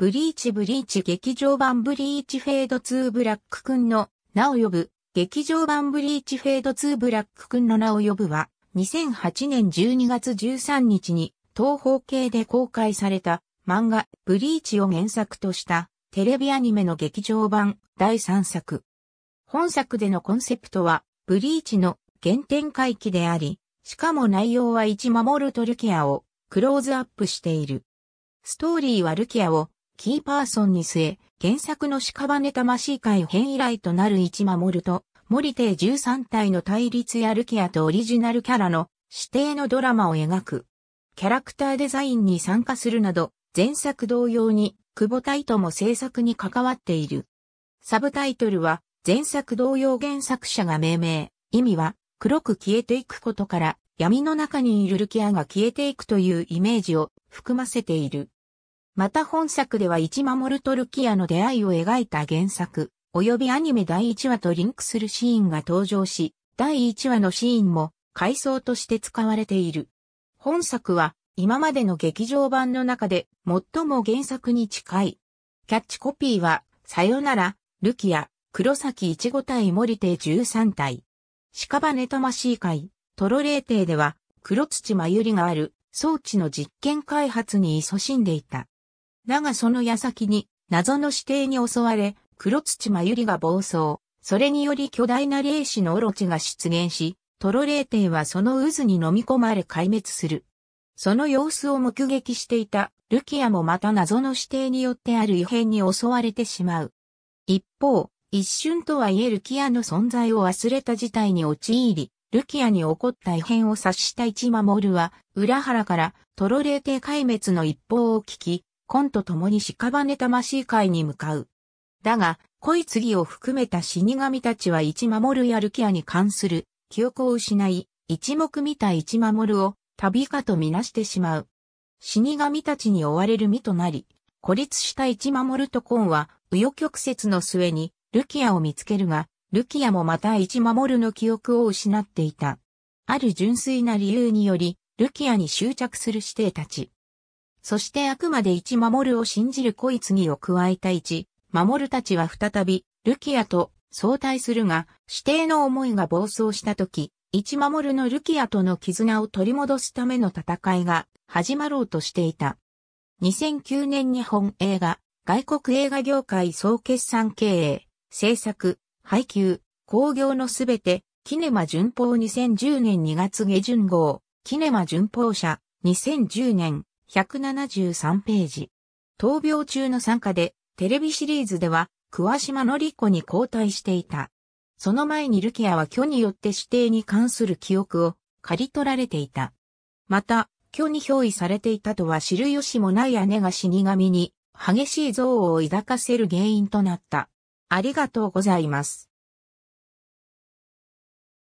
ブリーチブリーチ劇場版ブリーチフェード2ブラックくんの名を呼ぶ、劇場版ブリーチフェード2ブラックくんの名を呼ぶは、2008年12月13日に東方系で公開された漫画ブリーチを原作としたテレビアニメの劇場版第3作。本作でのコンセプトはブリーチの原点回帰であり、しかも内容は1守るとルキアをクローズアップしている。ストーリーはルキアをキーパーソンに据え、原作の屍魂界編以来となる一守と、森邸13体の対立やルキアとオリジナルキャラの指定のドラマを描く。キャラクターデザインに参加するなど、前作同様に、久保隊とも制作に関わっている。サブタイトルは、前作同様原作者が命名。意味は、黒く消えていくことから、闇の中にいるルキアが消えていくというイメージを含ませている。また本作では一守とルキアの出会いを描いた原作、及びアニメ第1話とリンクするシーンが登場し、第1話のシーンも回想として使われている。本作は今までの劇場版の中で最も原作に近い。キャッチコピーは、さよなら、ルキア、黒崎一五対森手13対。屍魂会、トロレーテでは、黒土まゆりがある装置の実験開発に勤しんでいた。だがその矢先に、謎の指定に襲われ、黒土まゆりが暴走。それにより巨大な霊視のオロチが出現し、トロ霊帝はその渦に飲み込まれ壊滅する。その様子を目撃していたルキアもまた謎の指定によってある異変に襲われてしまう。一方、一瞬とはいえルキアの存在を忘れた事態に陥り、ルキアに起こった異変を察した一守は、裏腹からトロ霊帝壊滅の一報を聞き、コンと共に屍魂界に向かう。だが、恋次を含めた死神たちは一守るやる気アに関する記憶を失い、一目見た一守を旅かとみなしてしまう。死神たちに追われる身となり、孤立した一守とコンは、紆余曲折の末に、ルキアを見つけるが、ルキアもまた一守の記憶を失っていた。ある純粋な理由により、ルキアに執着する指定たち。そしてあくまで一守るを信じる小次を加えた一、守たちは再び、ルキアと相対するが、指定の思いが暴走した時、一守のルキアとの絆を取り戻すための戦いが始まろうとしていた。2009年日本映画、外国映画業界総決算経営、制作、配給、工業のすべて、キネマ巡報2010年2月下旬号、キネマ巡報社、2010年173ページ。闘病中の参加で、テレビシリーズでは、桑島のり子に交代していた。その前にルキアは虚によって指定に関する記憶を刈り取られていた。また、虚に憑依されていたとは知る由もない姉が死神に激しい憎悪を抱かせる原因となった。ありがとうございます。